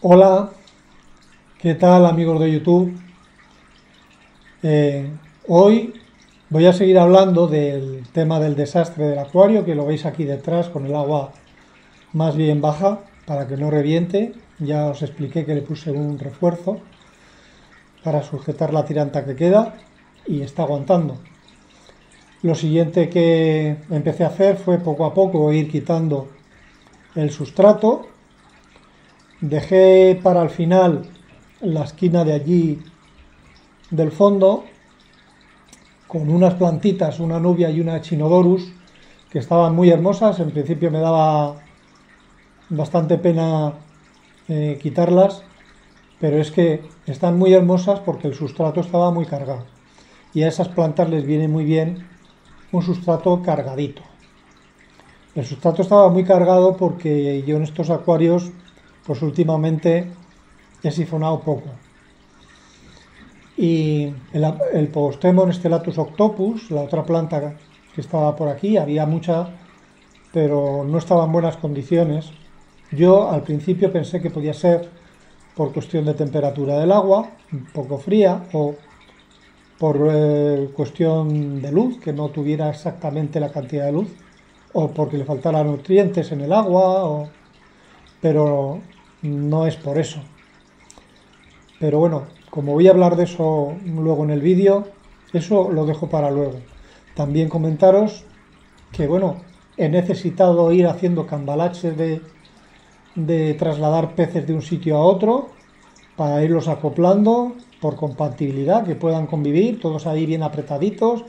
Hola, ¿qué tal amigos de YouTube? Eh, hoy voy a seguir hablando del tema del desastre del acuario, que lo veis aquí detrás con el agua más bien baja para que no reviente. Ya os expliqué que le puse un refuerzo para sujetar la tiranta que queda y está aguantando. Lo siguiente que empecé a hacer fue poco a poco ir quitando el sustrato Dejé para el final la esquina de allí del fondo con unas plantitas, una nubia y una chinodorus que estaban muy hermosas. En principio me daba bastante pena eh, quitarlas, pero es que están muy hermosas porque el sustrato estaba muy cargado. Y a esas plantas les viene muy bien un sustrato cargadito. El sustrato estaba muy cargado porque yo en estos acuarios pues últimamente he sifonado poco. Y el, el Postemon Stellatus octopus, la otra planta que estaba por aquí, había mucha, pero no estaba en buenas condiciones. Yo al principio pensé que podía ser por cuestión de temperatura del agua, un poco fría, o por eh, cuestión de luz, que no tuviera exactamente la cantidad de luz, o porque le faltaran nutrientes en el agua, o... pero no es por eso. Pero bueno, como voy a hablar de eso luego en el vídeo, eso lo dejo para luego. También comentaros que bueno, he necesitado ir haciendo cambalaches de, de trasladar peces de un sitio a otro para irlos acoplando por compatibilidad, que puedan convivir, todos ahí bien apretaditos,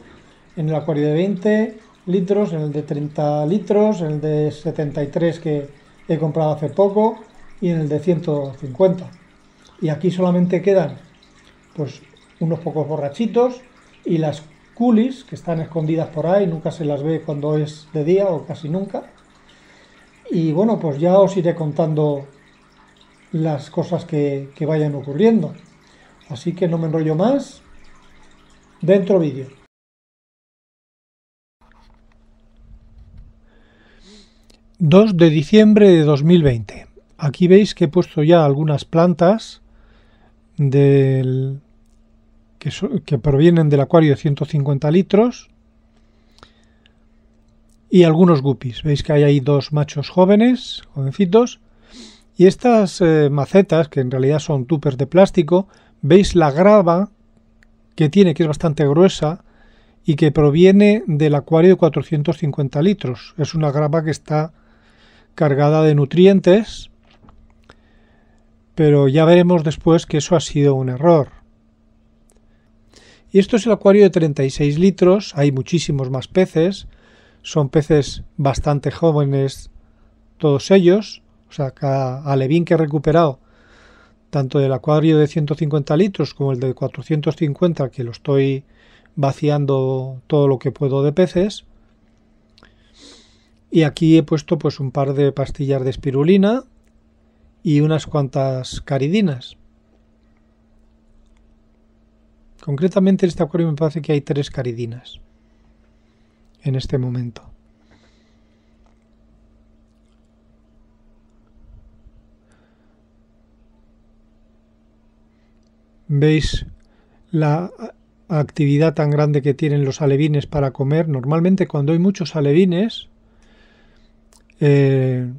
en el acuario de 20 litros, en el de 30 litros, en el de 73 que he comprado hace poco, y en el de 150. Y aquí solamente quedan pues unos pocos borrachitos y las coolies que están escondidas por ahí, nunca se las ve cuando es de día o casi nunca. Y bueno, pues ya os iré contando las cosas que, que vayan ocurriendo. Así que no me enrollo más. Dentro vídeo. ...2 de diciembre de 2020... Aquí veis que he puesto ya algunas plantas que, provienen del acuario de 150 litros y algunos guppies. Veis que hay ahí dos machos jóvenes, jovencitos. Y estas eh, macetas, que en realidad son tupers de plástico, veis la grava que tiene, que es bastante gruesa y que proviene del acuario de 450 litros. Es una grava que está cargada de nutrientes pero ya veremos después que eso ha sido un error. Y esto es el acuario de 36 litros, hay muchísimos más peces, son peces bastante jóvenes todos ellos, o sea, cada alevín que he recuperado, tanto del acuario de 150 litros como el de 450, que lo estoy vaciando todo lo que puedo de peces. Y aquí he puesto pues un par de pastillas de espirulina, y unas cuantas caridinas. Concretamente en este acuario me parece que hay tres caridinas en este momento. Veis la actividad tan grande que tienen los alevines para comer. Normalmente cuando hay muchos alevines, eh,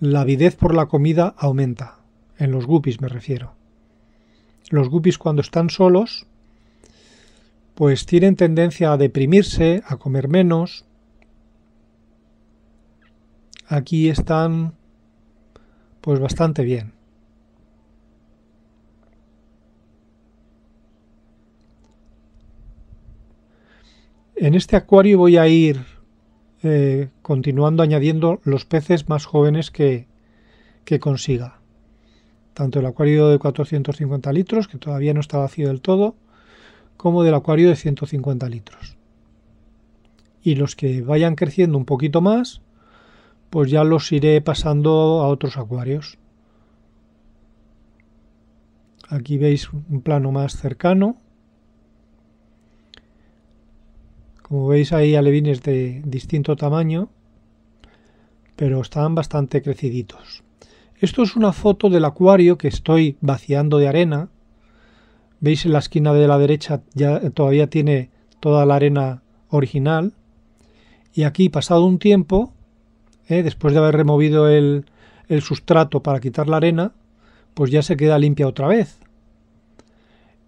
la avidez por la comida aumenta, en los guppies me refiero. Los guppies cuando están solos, pues tienen tendencia a deprimirse, a comer menos. Aquí están pues bastante bien. En este acuario voy a ir eh, continuando añadiendo los peces más jóvenes que, que consiga. Tanto el acuario de 450 litros, que todavía no está vacío del todo, como del acuario de 150 litros. Y los que vayan creciendo un poquito más, pues ya los iré pasando a otros acuarios. Aquí veis un plano más cercano Como veis ahí alevines de distinto tamaño, pero están bastante creciditos. Esto es una foto del acuario que estoy vaciando de arena. Veis en la esquina de la derecha ya todavía tiene toda la arena original. Y aquí, pasado un tiempo, eh, después de haber removido el, sustrato para quitar la arena, pues ya se queda limpia otra vez.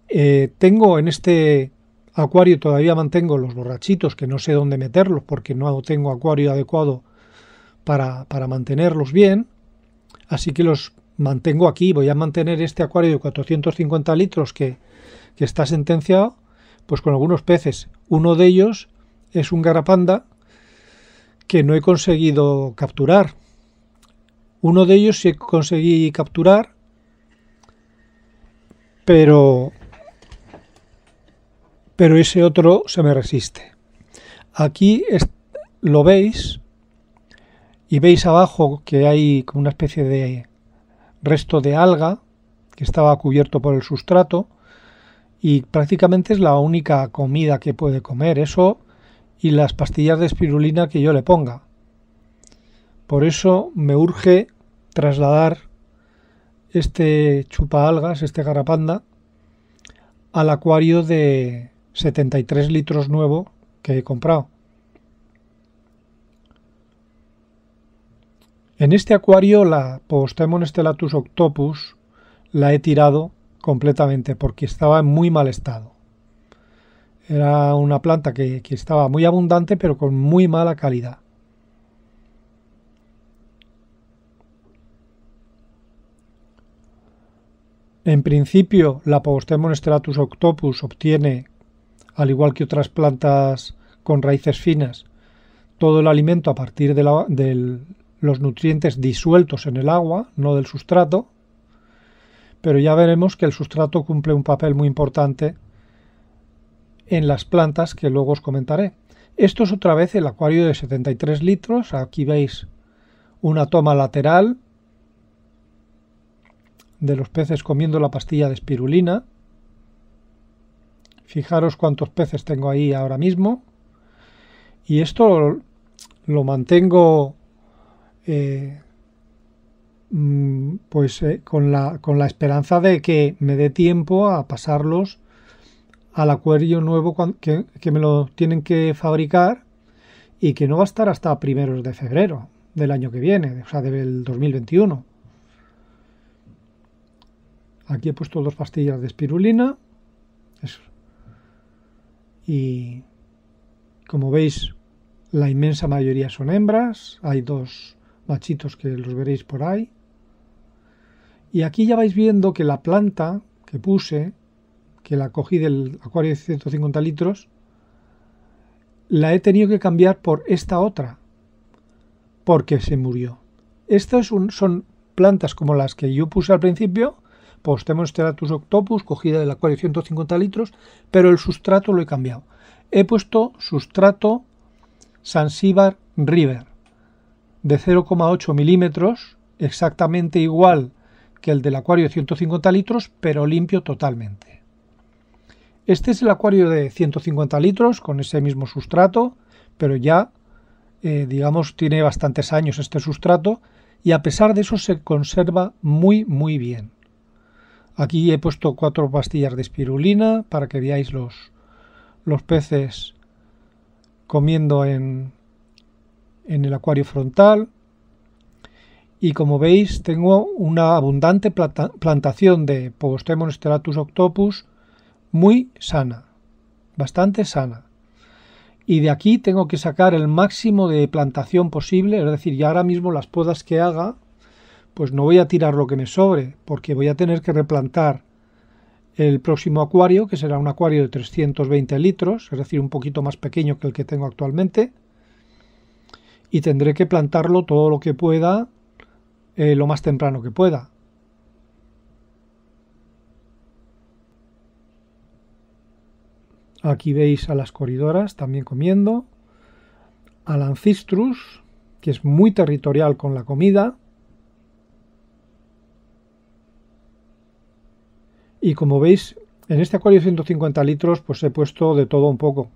Eh, tengo en este acuario todavía mantengo los borrachitos, que no sé dónde meterlos porque no tengo acuario adecuado para, mantenerlos bien. Así que los mantengo aquí. Voy a mantener este acuario de 450 litros que, que está sentenciado, pues con algunos peces. Uno de ellos es un garapanda que no he conseguido capturar. Uno de ellos sí conseguí capturar, pero pero ese otro se me resiste. Aquí lo veis y veis abajo que hay como una especie de resto de alga que estaba cubierto por el sustrato y prácticamente es la única comida que puede comer, eso y las pastillas de espirulina que yo le ponga. Por eso me urge trasladar este chupa algas, este garapanda, al acuario de, 73 litros nuevo que he comprado. En este acuario la Postemon octopus la he tirado completamente porque estaba en muy mal estado. Era una planta que, estaba muy abundante pero con muy mala calidad. En principio, la Postemon octopus obtiene al igual que otras plantas con raíces finas, todo el alimento a partir de, los nutrientes disueltos en el agua, no del sustrato, pero ya veremos que el sustrato cumple un papel muy importante en las plantas que luego os comentaré. Esto es otra vez el acuario de 73 litros, aquí veis una toma lateral de los peces comiendo la pastilla de espirulina, Fijaros cuántos peces tengo ahí ahora mismo. Y esto lo mantengo eh, mm, pues eh, con, la, con la esperanza de que me dé tiempo a pasarlos al acuario nuevo que, me lo tienen que fabricar y que no va a estar hasta primeros de febrero del año que viene, o sea, del 2021. Aquí he puesto dos pastillas de espirulina. Es y como veis la inmensa mayoría son hembras, hay dos machitos que los veréis por ahí. Y aquí ya vais viendo que la planta que puse, que la cogí del acuario de 150 litros, la he tenido que cambiar por esta otra, porque se murió. Estas son plantas como las que yo puse al principio, Postemonsteratus octopus, cogida del acuario 150 litros, pero el sustrato lo he cambiado. He puesto sustrato Sansibar River de 0,8 milímetros, exactamente igual que el del acuario de 150 litros, pero limpio totalmente. Este es el acuario de 150 litros con ese mismo sustrato, pero ya, eh, digamos, tiene bastantes años este sustrato y a pesar de eso se conserva muy, muy bien. Aquí he puesto cuatro pastillas de espirulina para que veáis los, peces comiendo en, en el acuario frontal. Y como veis, tengo una abundante plantación de Postemon stratus octopus muy sana, bastante sana. Y de aquí tengo que sacar el máximo de plantación posible, es decir, ya ahora mismo las podas que haga pues no voy a tirar lo que me sobre, porque voy a tener que replantar el próximo acuario, que será un acuario de 320 litros, es decir, un poquito más pequeño que el que tengo actualmente, y tendré que plantarlo todo lo que pueda, eh, lo más temprano que pueda. Aquí veis a las coridoras también comiendo, al ancistrus, que es muy territorial con la comida, Y como veis, en este acuario de 150 litros, pues he puesto de todo un poco.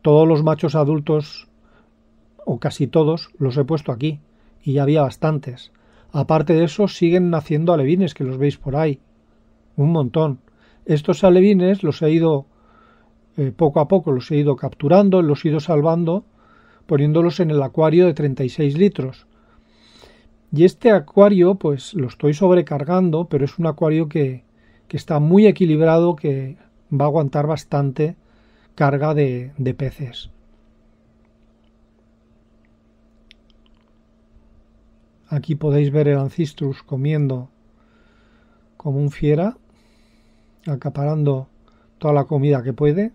Todos los machos adultos, o casi todos, los he puesto aquí. Y ya había bastantes. Aparte de eso, siguen naciendo alevines, que los veis por ahí. Un montón. Estos alevines los he ido eh, poco a poco, los he ido capturando, los he ido salvando, poniéndolos en el acuario de 36 litros. Y este acuario, pues lo estoy sobrecargando, pero es un acuario que, que está muy equilibrado, que va a aguantar bastante carga de, peces. Aquí podéis ver el Ancistrus comiendo como un fiera, acaparando toda la comida que puede.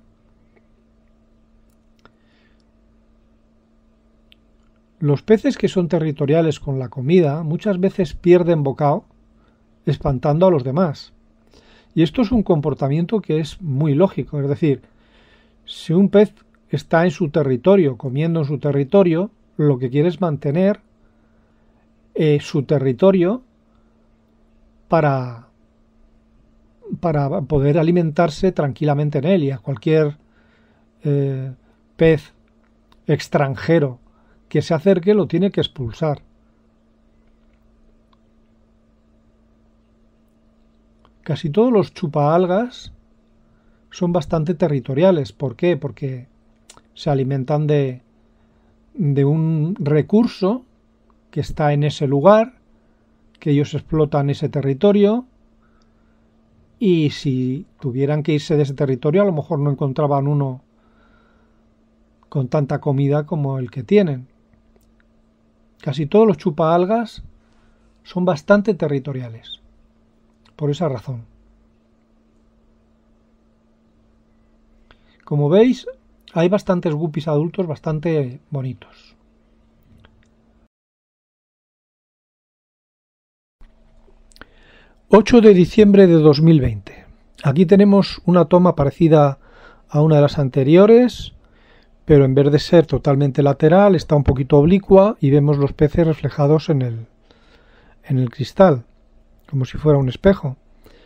Los peces que son territoriales con la comida muchas veces pierden bocado espantando a los demás. Y esto es un comportamiento que es muy lógico, es decir, si un pez está en su territorio, comiendo en su territorio, lo que quiere es mantener eh, su territorio para, para poder alimentarse tranquilamente en él y a cualquier eh, pez extranjero que se acerque lo tiene que expulsar. Casi todos los chupaalgas son bastante territoriales. ¿Por qué? Porque se alimentan de, de un recurso que está en ese lugar, que ellos explotan ese territorio y si tuvieran que irse de ese territorio a lo mejor no encontraban uno con tanta comida como el que tienen. Casi todos los chupaalgas son bastante territoriales por esa razón. Como veis, hay bastantes guppies adultos bastante bonitos. ...8 de diciembre de 2020... ...aquí tenemos una toma parecida... ...a una de las anteriores... ...pero en vez de ser totalmente lateral... ...está un poquito oblicua... ...y vemos los peces reflejados en el... ...en el cristal como si fuera un espejo.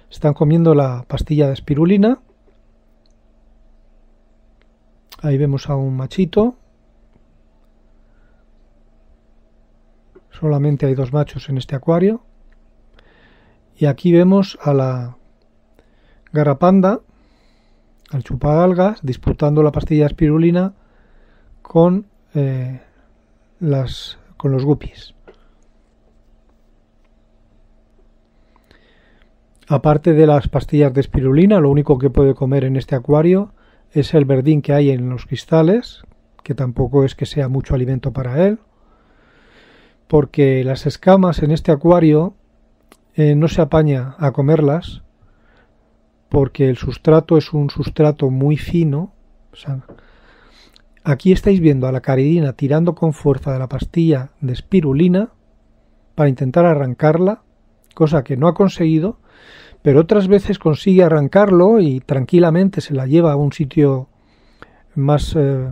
Están comiendo la pastilla de espirulina. Ahí vemos a un machito. Solamente hay dos machos en este acuario. Y aquí vemos a la garrapanda, al algas, disputando la pastilla de espirulina con, eh, con los guppies. Aparte de las pastillas de espirulina, lo único que puede comer en este acuario es el verdín que hay en los cristales, que tampoco es que sea mucho alimento para él, porque las escamas en este acuario eh, no se apaña a comerlas, porque el sustrato es un sustrato muy fino. aquí estáis viendo a la caridina tirando con fuerza de la pastilla de espirulina para intentar arrancarla, cosa que no ha conseguido pero otras veces consigue arrancarlo y tranquilamente se la lleva a un sitio más eh,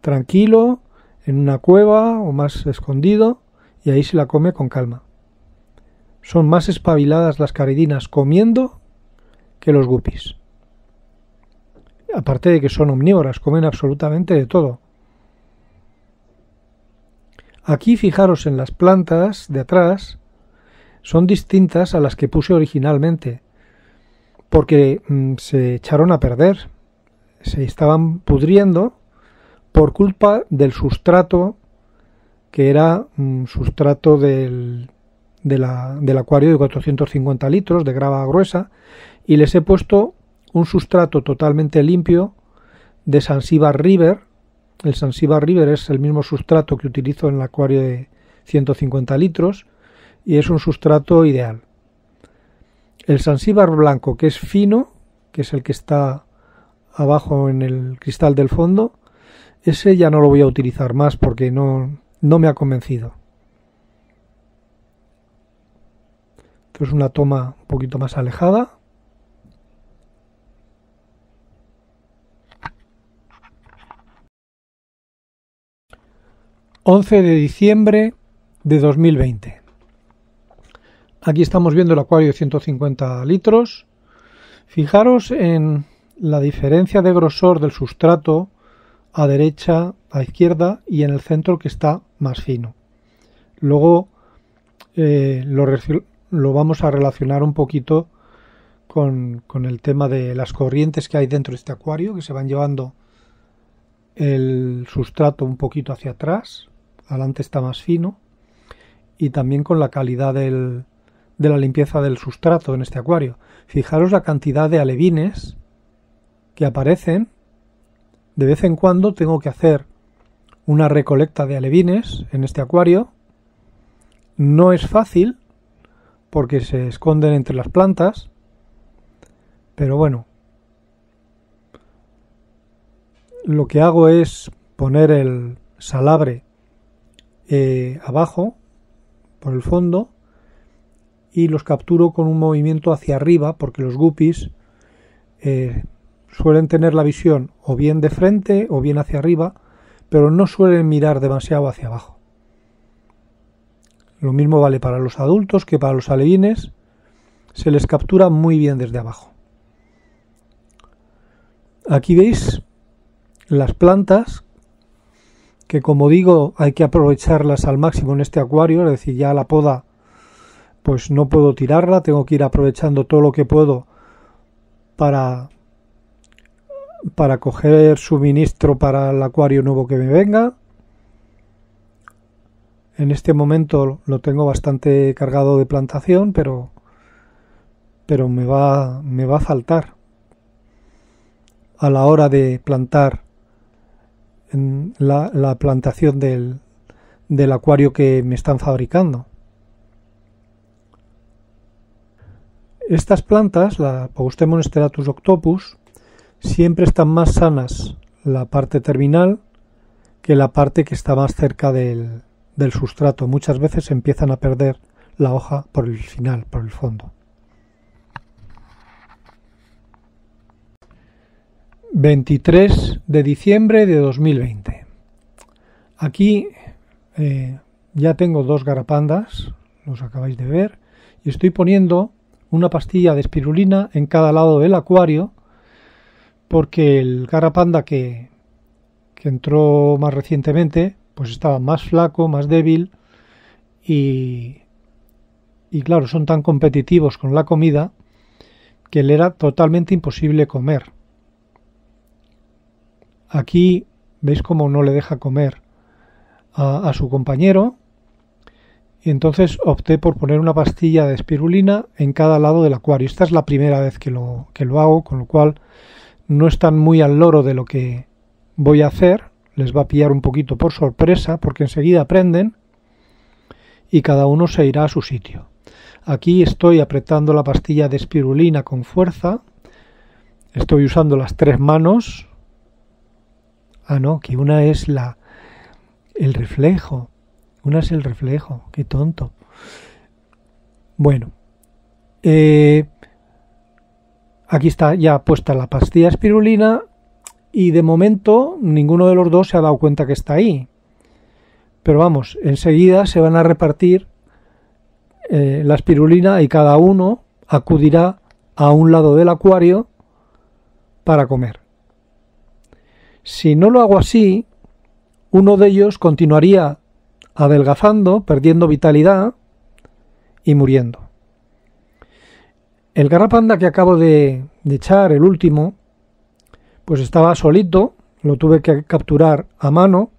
tranquilo, en una cueva o más escondido, y ahí se la come con calma. Son más espabiladas las caridinas comiendo que los guppies. Aparte de que son omnívoras, comen absolutamente de todo. Aquí fijaros en las plantas de atrás, son distintas a las que puse originalmente, porque mm, se echaron a perder, se estaban pudriendo por culpa del sustrato que era un mm, sustrato del, del acuario de 450 litros de grava gruesa y les he puesto un sustrato totalmente limpio de Sansibar River. El Sansibar River es el mismo sustrato que utilizo en el acuario de 150 litros y es un sustrato ideal. El Sansíbar blanco, que es fino, que es el que está abajo en el cristal del fondo, ese ya no lo voy a utilizar más porque no, no me ha convencido. Esto es una toma un poquito más alejada. ...11 de diciembre de 2020. Aquí estamos viendo el acuario de 150 litros. Fijaros en la diferencia de grosor del sustrato a derecha, a izquierda y en el centro que está más fino. Luego eh, lo, vamos a relacionar un poquito con, con, el tema de las corrientes que hay dentro de este acuario, que se van llevando el sustrato un poquito hacia atrás, adelante está más fino, y también con la calidad del, de la limpieza del sustrato en este acuario. Fijaros la cantidad de alevines que aparecen. De vez en cuando tengo que hacer una recolecta de alevines en este acuario. No es fácil porque se esconden entre las plantas, pero bueno, lo que hago es poner el salabre eh, abajo, por el fondo, y los capturo con un movimiento hacia arriba porque los guppies eh, suelen tener la visión o bien de frente o bien hacia arriba, pero no suelen mirar demasiado hacia abajo. Lo mismo vale para los adultos que para los alevines, se les captura muy bien desde abajo. Aquí veis las plantas que como digo hay que aprovecharlas al máximo en este acuario, es decir, ya la poda pues no puedo tirarla, tengo que ir aprovechando todo lo que puedo para para coger suministro para el acuario nuevo que me venga. En este momento lo tengo bastante cargado de plantación, pero pero me va me va a faltar a la hora de plantar en la, la plantación del, del acuario que me están fabricando. Estas plantas, la Paustemon octopus, siempre están más sanas la parte terminal que la parte que está más cerca del, sustrato. Muchas veces empiezan a perder la hoja por el final, por el fondo. 23 de diciembre de 2020. Aquí eh, ya tengo dos garapandas, los acabáis de ver, y estoy poniendo una pastilla de espirulina en cada lado del acuario, porque el carapanda que, que entró más recientemente, pues estaba más flaco, más débil, y, y claro, son tan competitivos con la comida que le era totalmente imposible comer. Aquí veis cómo no le deja comer a su compañero, y entonces opté por poner una pastilla de espirulina en cada lado del acuario. Esta es la primera vez que lo, lo hago, con lo cual no están muy al loro de lo que voy a hacer, les va a pillar un poquito por sorpresa porque enseguida aprenden y cada uno se irá a su sitio. Aquí estoy apretando la pastilla de espirulina con fuerza, estoy usando las tres manos, ah no, que una es la el reflejo, una es el reflejo, qué tonto. Bueno, eh, aquí está ya puesta la pastilla espirulina y de momento ninguno de los dos se ha dado cuenta que está ahí. Pero vamos, enseguida se van a repartir eh, la espirulina y cada uno acudirá a un lado del acuario para comer. Si no lo hago así, uno de ellos continuaría adelgazando, perdiendo vitalidad y muriendo. El garrapanda que acabo de, echar, el último, pues estaba solito, lo tuve que capturar a mano.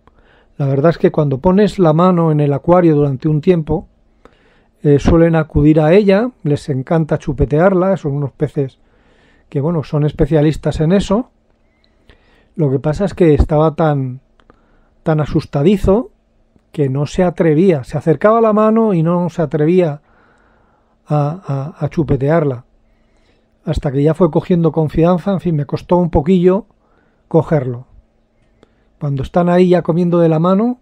La verdad es que cuando pones la mano en el acuario durante un tiempo, eh, suelen acudir a ella, les encanta chupetearla, son unos peces que bueno, son especialistas en eso. Lo que pasa es que estaba tan tan asustadizo que no se atrevía, se acercaba la mano y no se atrevía a, chupetearla. Hasta que ya fue cogiendo confianza, en fin, me costó un poquillo cogerlo. Cuando están ahí ya comiendo de la mano,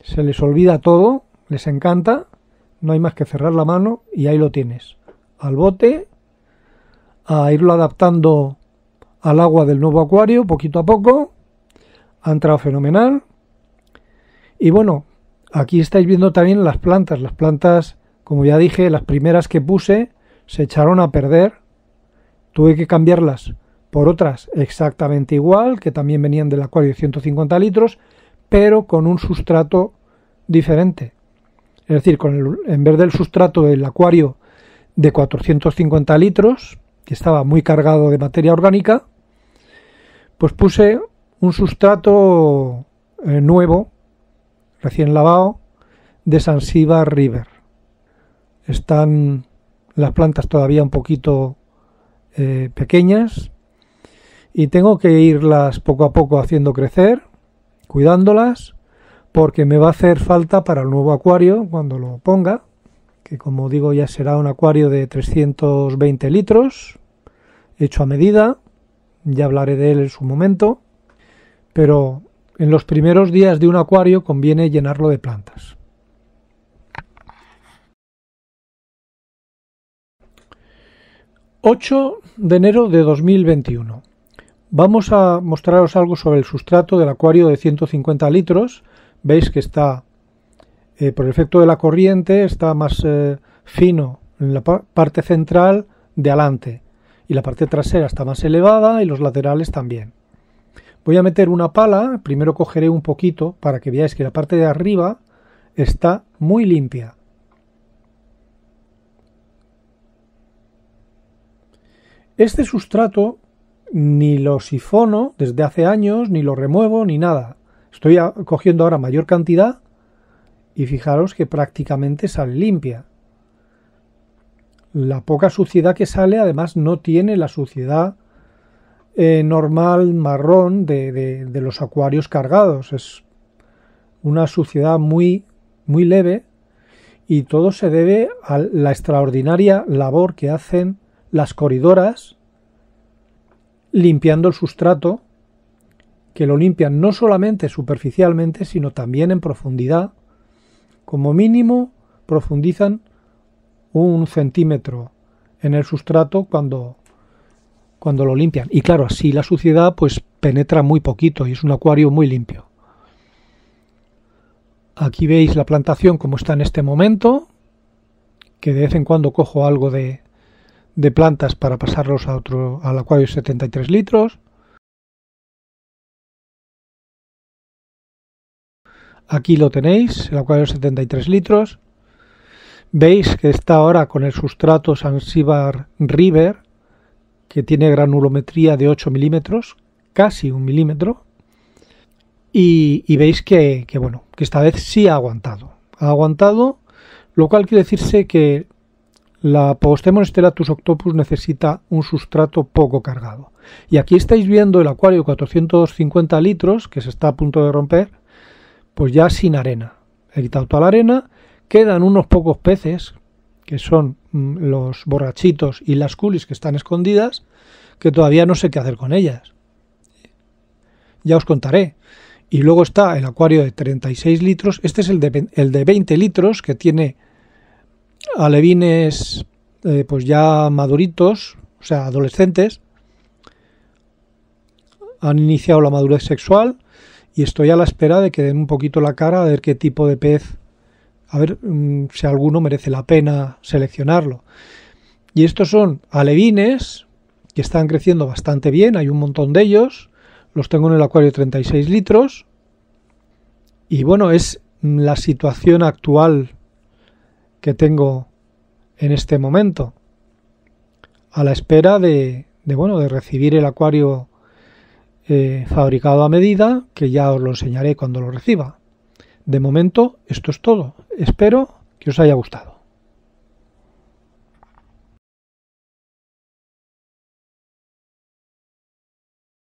se les olvida todo, les encanta, no hay más que cerrar la mano y ahí lo tienes. Al bote, a irlo adaptando al agua del nuevo acuario poquito a poco. Ha entrado fenomenal. Y bueno, aquí estáis viendo también las plantas. Las plantas, como ya dije, las primeras que puse se echaron a perder. Tuve que cambiarlas por otras exactamente igual, que también venían del acuario de 150 litros, pero con un sustrato diferente. Es decir, con en vez del sustrato del acuario de 450 litros, que estaba muy cargado de materia orgánica, pues puse un sustrato eh, nuevo recién lavado, de Siba River. Están las plantas todavía un poquito eh, pequeñas y tengo que irlas poco a poco haciendo crecer, cuidándolas, porque me va a hacer falta para el nuevo acuario cuando lo ponga, que como digo ya será un acuario de 320 litros, hecho a medida, ya hablaré de él en su momento, pero en los primeros días de un acuario conviene llenarlo de plantas. ...8 de enero de 2021... Vamos a mostraros algo sobre el sustrato del acuario de 150 litros. Veis que está, eh, por el efecto de la corriente, está más eh, fino en la parte central de adelante y la parte trasera está más elevada y los laterales también. Voy a meter una pala, primero cogeré un poquito para que veáis que la parte de arriba está muy limpia. Este sustrato ni lo sifono desde hace años, ni lo remuevo, ni nada. Estoy cogiendo ahora mayor cantidad y fijaros que prácticamente sale limpia. La poca suciedad que sale además no tiene la suciedad eh, normal marrón de, los acuarios cargados. Es una suciedad muy, muy leve y todo se debe a la extraordinaria labor que hacen las coridoras limpiando el sustrato, que lo limpian no solamente superficialmente, sino también en profundidad. Como mínimo profundizan un centímetro en el sustrato cuando cuando lo limpian. Y claro, así la suciedad pues penetra muy poquito y es un acuario muy limpio. Aquí veis la plantación como está en este momento, que de vez en cuando cojo algo de, de plantas para pasarlos a otro, al acuario de 73 litros. Aquí lo tenéis, el acuario de 73 litros. Veis que está ahora con el sustrato Sansibar River, que tiene granulometría de 8 milímetros, casi un milímetro, y, veis que, bueno, que esta vez sí ha aguantado. Ha aguantado, lo cual quiere decirse que la stellatus octopus necesita un sustrato poco cargado. Y aquí estáis viendo el acuario 450 litros que se está a punto de romper, pues ya sin arena. He quitado toda la arena, quedan unos pocos peces, que son mm, los borrachitos y las culis que están escondidas, que todavía no sé qué hacer con ellas. Ya os contaré. Y luego está el acuario de 36 litros. Este es el de, 20 litros que tiene alevines eh, pues ya maduritos, o sea, adolescentes. Han iniciado la madurez sexual y estoy a la espera de que den un poquito la cara a ver qué tipo de pez a ver mm, si alguno merece la pena seleccionarlo. Y estos son alevines, que están creciendo bastante bien, hay un montón de ellos, los tengo en el acuario de 36 litros, y bueno, es mm, la situación actual que tengo en este momento, a la espera de, bueno, de recibir el acuario eh, fabricado a medida, que ya os lo enseñaré cuando lo reciba. De momento, esto es todo. Espero que os haya gustado.